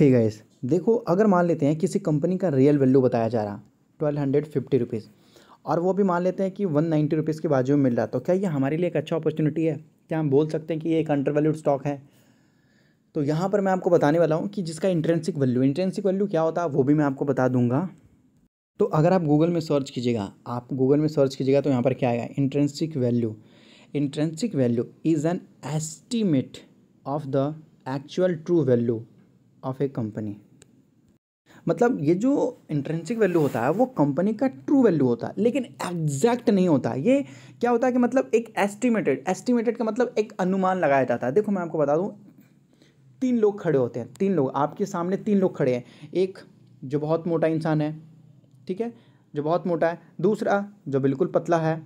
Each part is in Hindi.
हे गाइस देखो अगर मान लेते हैं किसी कंपनी का रियल वैल्यू बताया जा रहा ट्वेल्व हंड्रेड फिफ्टी रुपीज़ और वो भी मान लेते हैं कि वन नाइन्टी रुपीज़ के बाजू में मिल रहा तो क्या ये हमारे लिए एक अच्छा अपॉर्चुनिटी है क्या हम बोल सकते हैं कि ये एक अंडर वैल्यूड स्टॉक है तो यहाँ पर मैं आपको बताने वाला हूँ कि जिसका इंट्रेंसिक वैल्यू इंट्रेंसिक वैल्यू क्या होता है वो भी मैं आपको बता दूंगा तो अगर आप गूगल में सर्च कीजिएगा आप गूगल में सर्च कीजिएगा तो यहाँ पर क्या आएगा intrinsic value intrinsic value is an estimate of the actual true value of a company मतलब ये जो इंट्रेंसिक वैल्यू होता है वो कंपनी का ट्रू वैल्यू होता है लेकिन एग्जैक्ट नहीं होता ये क्या होता है कि मतलब एक एस्टिमेटेड एस्टिमेटेड का मतलब एक अनुमान लगाया जाता है देखो मैं आपको बता दूँ तीन लोग खड़े होते हैं तीन लोग आपके सामने तीन लोग खड़े हैं एक जो बहुत मोटा इंसान है ठीक है जो बहुत मोटा है दूसरा जो बिल्कुल पतला है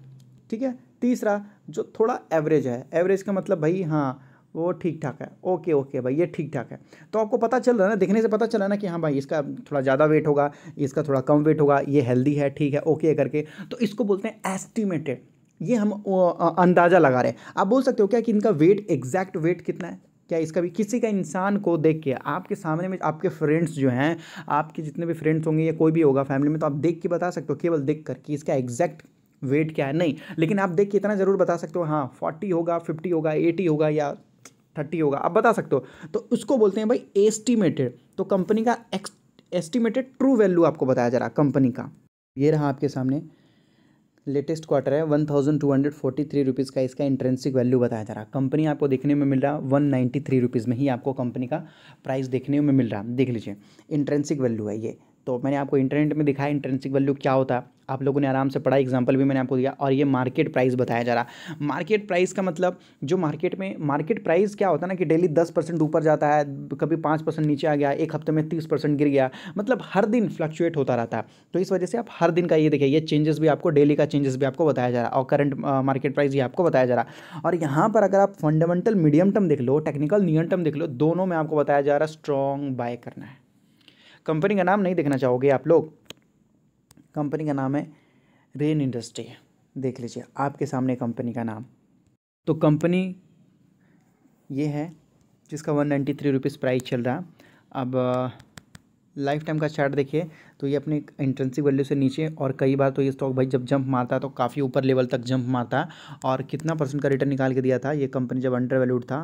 ठीक है तीसरा जो थोड़ा एवरेज है एवरेज का मतलब भाई हाँ वो ठीक ठाक है ओके ओके भाई ये ठीक ठाक है तो आपको पता चल रहा है ना देखने से पता चला ना कि हाँ भाई इसका थोड़ा ज़्यादा वेट होगा इसका थोड़ा कम वेट होगा ये हेल्दी है ठीक है ओके करके तो इसको बोलते हैं एस्टिमेटेड ये हम अंदाज़ा लगा रहे हैं आप बोल सकते हो क्या कि इनका वेट एग्जैक्ट वेट कितना है क्या इसका भी किसी का इंसान को देख के आपके सामने में आपके फ्रेंड्स जो हैं आपके जितने भी फ्रेंड्स होंगे या कोई भी होगा फैमिली में तो आप देख के बता सकते हो केवल देख कर कि इसका एग्जैक्ट वेट क्या है नहीं लेकिन आप देख के इतना ज़रूर बता सकते हो हाँ फोर्टी होगा फिफ्टी होगा एटी होगा या थर्टी होगा आप बता सकते हो तो उसको बोलते हैं भाई एस्टिमेटेड तो कंपनी का एस्टिमेटेड ट्रू वैल्यू आपको बताया जा रहा है कंपनी का ये रहा आपके सामने लेटेस्ट क्वार्टर है one thousand two hundred forty three rupees का इसका इंट्रेंसिक वैल्यू बताया जा रहा है कंपनी आपको देखने में मिल रहा है वन नाइन्टी थ्री रुपीज़ में ही आपको कंपनी का प्राइस देखने में मिल रहा है देख लीजिए इंट्रेंसिक वैल्यू है ये तो मैंने आपको इंटरनेट में दिखाया इंटरेंसिक वैल्यू क्या होता है आप लोगों ने आराम से पढ़ा एग्जाम्पल भी मैंने आपको दिया और ये मार्केट प्राइस बताया जा रहा मार्केट प्राइस का मतलब जो मार्केट में मार्केट प्राइस क्या होता है ना कि डेली दस परसेंट ऊपर जाता है कभी पाँच परसेंट नीचे आ गया एक हफ्ते में तीस परसेंट गिर गया मतलब हर दिन फ्लक्चुएट होता रहता है तो इस वजह से आप हर दिन का ये देखिए ये चेंजेस भी आपको डेली का चेंजेस भी आपको बताया जा रहा और करंट मार्केट प्राइस भी आपको बताया जा रहा और यहाँ पर अगर आप फंडामेंटल मीडियम टर्म देख लो टेक्निकल नियम टर्म देख लो दोनों में आपको बताया जा रहा स्ट्रॉन्ग बाय करना है कंपनी का नाम नहीं देखना चाहोगे आप लोग कंपनी का नाम है रेन इंडस्ट्री देख लीजिए आपके सामने कंपनी का नाम तो कंपनी ये है जिसका one ninety three rupees price चल रहा अब लाइफ टाइम का चार्ट देखिए तो ये अपने इंट्रेंसिक वैल्यू से नीचे और कई बार तो ये स्टॉक भाई जब जंप मारता तो काफ़ी ऊपर लेवल तक जंप मारता और कितना परसेंट का रिटर्न निकाल के दिया था ये कंपनी जब अंडर वैल्यूड था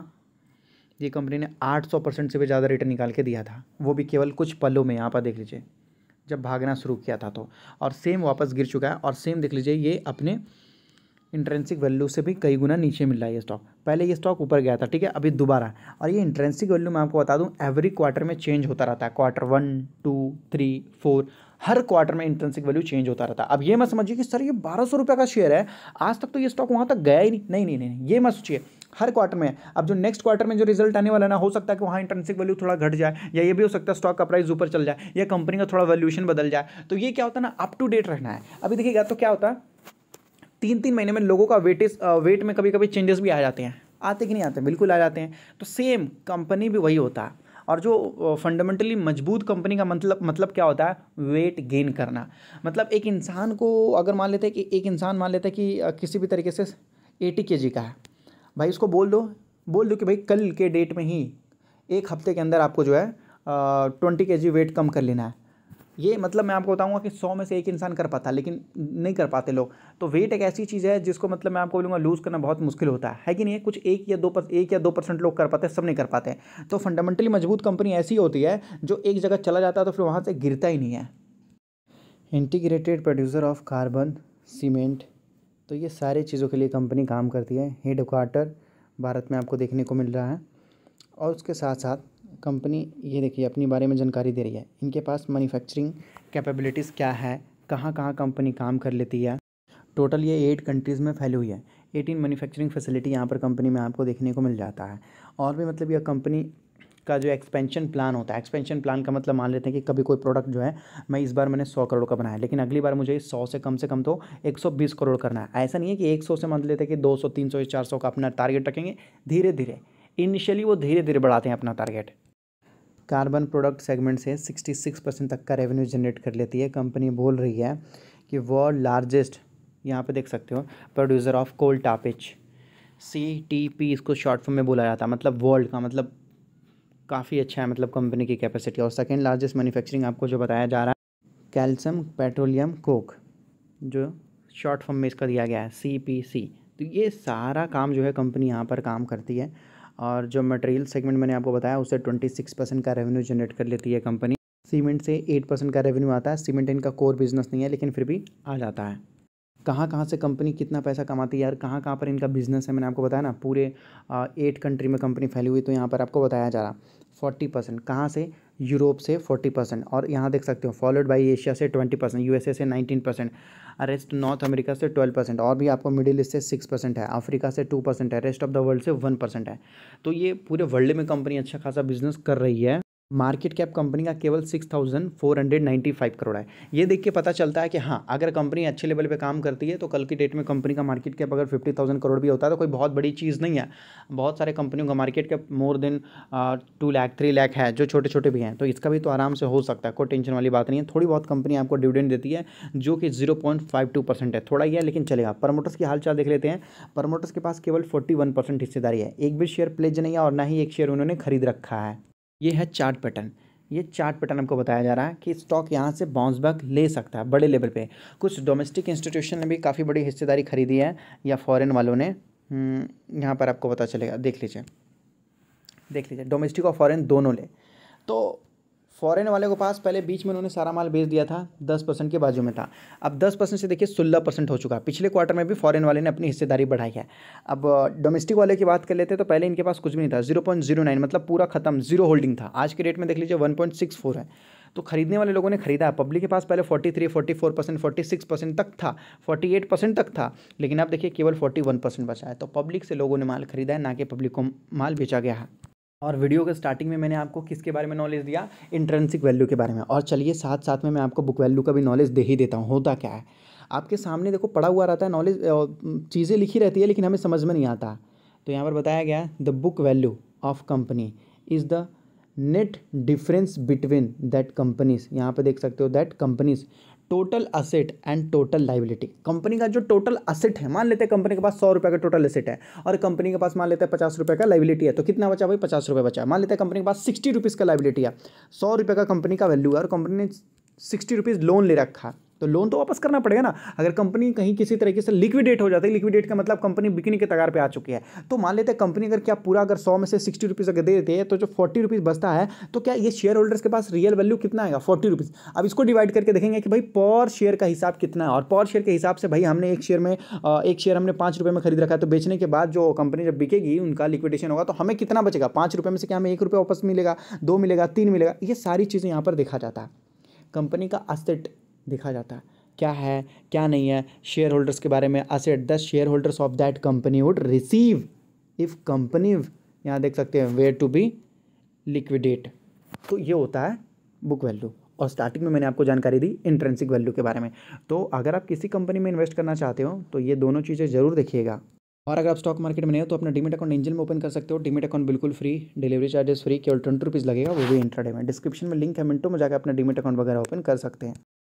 ये कंपनी ने 800 परसेंट से भी ज़्यादा रिटर्न निकाल के दिया था वो भी केवल कुछ पलों में यहाँ पर देख लीजिए जब भागना शुरू किया था तो और सेम वापस गिर चुका है और सेम देख लीजिए ये अपने इंट्रेंसिक वैल्यू से भी कई गुना नीचे मिल रहा है ये स्टॉक पहले ये स्टॉक ऊपर गया था ठीक है अभी दोबारा और ये इंट्रेंसिक वैल्यू मैं आपको बता दूं एवरी क्वार्टर में चेंज होता रहता है quarter one two three four हर क्वार्टर में इंट्रेंसिक वैल्यू चेंज होता रहता है अब ये मत समझिए कि सर ये बारह सौ रुपये का शेयर है आज तक तो ये स्टॉक वहाँ तक गया ही नहीं नहीं नहीं, नहीं, नहीं ये मत सोचिए हर क्वार्टर में अब जो नेक्स्ट क्वार्टर में जो रिजल्ट आने वाला ना हो सकता है कि वहाँ इंटर्नशिप वैल्यू थोड़ा घट जाए या ये भी हो सकता है स्टॉक का प्राइस ऊपर चल जाए या कंपनी का थोड़ा वैल्यूशन बदल जाए तो ये क्या होता है ना अप टू डेट रहना है अभी देखिएगा तो क्या होता है तीन तीन महीने में लोगों का वेटेज वेट uh, में कभी कभी चेंजेस भी आ जाते हैं आते कि नहीं आते बिल्कुल आ जाते हैं तो सेम कंपनी भी वही होता है और जो फंडामेंटली uh, मजबूत कंपनी का मतलब मतलब क्या होता है वेट गेन करना मतलब एक इंसान को अगर मान लेते हैं कि एक इंसान मान लेते हैं कि uh, किसी भी तरीके से एटी के का है भाई उसको बोल दो बोल दो कि भाई कल के डेट में ही एक हफ्ते के अंदर आपको जो है ट्वेंटी के जी वेट कम कर लेना है ये मतलब मैं आपको बताऊंगा कि सौ में से एक इंसान कर पाता है लेकिन नहीं कर पाते लोग तो वेट एक ऐसी चीज़ है जिसको मतलब मैं आपको बोलूँगा लूज़ करना बहुत मुश्किल होता है है कि नहीं कुछ एक या दो पर, एक या दो परसेंट लोग कर पाते हैं सब नहीं कर पाते हैं तो फंडामेंटली मजबूत कंपनी ऐसी होती है जो एक जगह चला जाता है तो फिर वहाँ से गिरता ही नहीं है integrated producer of carbon cement तो ये सारी चीज़ों के लिए कंपनी काम करती है हेड क्वार्टर भारत में आपको देखने को मिल रहा है और उसके साथ साथ कंपनी ये देखिए अपने बारे में जानकारी दे रही है इनके पास मैन्युफैक्चरिंग कैपेबिलिटीज़ क्या है कहाँ कहाँ कंपनी काम कर लेती है टोटल ये एट कंट्रीज़ में फैली हुई है एटीन मैन्युफैक्चरिंग फैसिलिटी यहाँ पर कंपनी में आपको देखने को मिल जाता है और भी मतलब यह कंपनी का जो एक्सपेंशन प्लान होता है एक्सपेंशन प्लान का मतलब मान लेते हैं कि कभी कोई प्रोडक्ट जो है मैं इस बार मैंने सौ करोड़ का बनाया लेकिन अगली बार मुझे सौ से कम से कम तो एक सौ बीस करोड़ करना है ऐसा नहीं है कि एक सौ से मान लेते हैं कि दो सौ तीन सौ या चार सौ का अपना टारगेट रखेंगे धीरे धीरे इनिशियली वो धीरे धीरे बढ़ाते हैं अपना टारगेट कार्बन प्रोडक्ट सेगमेंट से सिक्सटी सिक्स परसेंट तक का रेवेन्यू जनरेट कर लेती है कंपनी बोल रही है कि वर्ल्ड लार्जेस्ट यहाँ पे देख सकते हो producer of coal tar pitch C T P इसको शॉर्ट फॉर्म में बोला जाता है मतलब वर्ल्ड का मतलब काफ़ी अच्छा है मतलब कंपनी की कैपेसिटी और सेकेंड लार्जेस्ट मैन्युफैक्चरिंग आपको जो बताया जा रहा है कैल्शियम पेट्रोलियम कोक जो शॉर्ट फॉर्म में इसका दिया गया है सी पी सी तो ये सारा काम जो है कंपनी यहाँ पर काम करती है और जो मटेरियल सेगमेंट मैंने आपको बताया उससे ट्वेंटी सिक्स परसेंट का रेवेन्यू जनरेट कर लेती है कंपनी सीमेंट से एट परसेंट का रेवेन्यू आता है सीमेंट इनका कोर बिजनेस नहीं है लेकिन फिर भी आ जाता है कहाँ कहाँ से कंपनी कितना पैसा कमाती है यार कहाँ कहाँ पर इनका बिज़नेस है मैंने आपको बताया ना पूरे एट कंट्री में कंपनी फैली हुई तो यहाँ पर आपको बताया जा रहा फोर्टी परसेंट कहाँ से यूरोप से फोर्टी परसेंट और यहाँ देख सकते हो फॉलोड बाई एशिया से ट्वेंटी परसेंट यू से nineteen percent rest North America से ट्वेल्व परसेंट और भी आपको मिडिल ईस्ट से सिक्स परसेंट है अफ्रीका से टू परसेंट है रेस्ट ऑफ द वर्ल्ड से वन परसेंट है तो ये पूरे वर्ल्ड में कंपनी अच्छा खासा बिजनेस कर रही है मार्केट कैप कंपनी का केवल six thousand four hundred ninety five crore है ये देख के पता चलता है कि हाँ अगर कंपनी अच्छे लेवल पे काम करती है तो कल की डेट में कंपनी का मार्केट कैप अगर फिफ्टी थाउजेंड करोड़ भी होता है तो कोई बहुत बड़ी चीज़ नहीं है बहुत सारे कंपनियों का market cap more than two lakh three lakh है जो छोटे छोटे भी हैं तो इसका भी तो आराम से हो सकता है कोई टेंशन वाली बात नहीं है थोड़ी बहुत कंपनी आपको डिविडेंड देती है जो कि zero point five two percent है थोड़ा ही है लेकिन चलेगा प्रमोटर्स की हाल देख लेते हैं प्रमोटर्स के पास केवल फोर्टी वन परसेंट हिस्सेदारी है एक भी शेयर प्लेज नहीं है और ना ही एक शेयर उन्होंने खरीद रखा है ये है चार्ट पैटर्न ये चार्ट पैटर्न हमको बताया जा रहा है कि स्टॉक यहाँ से बाउंस बैक ले सकता है बड़े लेवल पे कुछ डोमेस्टिक इंस्टीट्यूशन ने भी काफ़ी बड़ी हिस्सेदारी खरीदी है या फॉरेन वालों ने हम्म, यहाँ पर आपको पता चलेगा देख लीजिए देख लीजिए डोमेस्टिक और फॉरेन दोनों ले तो फॉरेन वाले को पास पहले बीच में उन्होंने सारा माल बेच दिया था दस परसेंट के बाजू में था अब दस परसेंट से देखिए सोलह परसेंट हो चुका पिछले क्वार्टर में भी फॉरेन वाले ने अपनी हिस्सेदारी बढ़ाई है अब डोमेस्टिक वाले की बात कर लेते हैं तो पहले इनके पास कुछ भी नहीं था जीरो पॉइंट जीरो नाइन मतलब पूरा खत्म जीरो होल्डिंग था आज के डेट में देख लीजिए वन पॉइंट सिक्स फोर है तो खरीदने वाले लोगों ने खरीदा पब्लिक के पास पहले forty three forty four percent forty six percent तक था फोर्टी एट परसेंट तक था लेकिन आप देखिए केवल फोर्टी वन परसेंट बचा है तो पब्लिक से लोगों ने माल खरीदा है ना कि पब्लिक को माल बेचा गया है और वीडियो के स्टार्टिंग में मैंने आपको किसके बारे में नॉलेज दिया इंट्रेंसिक वैल्यू के बारे में और चलिए साथ साथ में मैं आपको बुक वैल्यू का भी नॉलेज दे ही देता हूँ होता क्या है आपके सामने देखो पढ़ा हुआ रहता है नॉलेज चीज़ें लिखी रहती है लेकिन हमें समझ में नहीं आता तो यहाँ पर बताया गया the book value of company is the net difference between that company's यहाँ पर देख सकते हो that company's total asset and total liability company का जो टोटल असेट है मान लेते हैं कंपनी के पास सौ रुपये का टोटल असेट है और कंपनी के पास मान लेते हैं पचास रुपये का लाइबिलिटी है तो कितना बचा भाई पचास रुपये बचा मान लेते हैं कंपनी के पास सिक्सटी रुपीज़ का लाइबिलिटी है सौ रुपये का कंपनी का वैल्यू है और कंपनी ने सिक्सटी रुपीज़ लोन ले रखा तो लोन तो वापस करना पड़ेगा ना अगर कंपनी कहीं किसी तरीके से लिक्विडेट हो जाती है लिक्विडेट का मतलब कंपनी बिकने के तगार पे आ चुकी है तो मान लेते हैं कंपनी अगर क्या पूरा अगर सौ में से सिक्सटी रुपीज़ अगर दे देते है तो जो फोर्टी रुपीज़ बचता है तो क्या ये शेयर होल्डर्स के पास रियल वैल्यू कितना आएगा फोर्टी रुपीज़ अब इसको डिवाइड करके देखेंगे कि भाई पर शेयर का हिसाब कितना है और पर शेयर के हिसाब से भाई हमने एक शेयर में एक शेयर हमने पाँच रुपये में खरीद रखा है तो बेचने के बाद जो कंपनी जब बिकेगी उनका लिक्विडेशन होगा तो हमें कितना बचेगा पाँच रुपये में से क्या हमें एक रुपये वापस मिलेगा दो मिलेगा तीन मिलेगा ये सारी चीज़ें यहाँ पर देखा जाता है कंपनी का असेट देखा जाता है क्या है क्या नहीं है शेयर होल्डर्स के बारे में asset the share holders of that company would receive if company यहाँ देख सकते हैं वेयर टू बी लिक्विडेट तो ये होता है बुक वैल्यू और स्टार्टिंग में मैंने आपको जानकारी दी इंट्रेंसिक वैल्यू के बारे में तो अगर आप किसी कंपनी में इन्वेस्ट करना चाहते हो तो ये दोनों चीज़ें ज़रूर देखिएगा और अगर आप स्टॉक मार्केट में नहीं हो तो अपना डिमिट अकाउंट इंजन में ओपन कर सकते हो डिमिट अकाउंट बिल्कुल फ्री डिलीवरी चार्जेस फ्री केवल ट्वेंटी रुपीज़ लगेगा वो भी इंट्राडे में डिस्क्रिप्शन में लिंक है मिनटों में जाकर अपना डिमिट अकाउंट वगैरह ओपन कर सकते हैं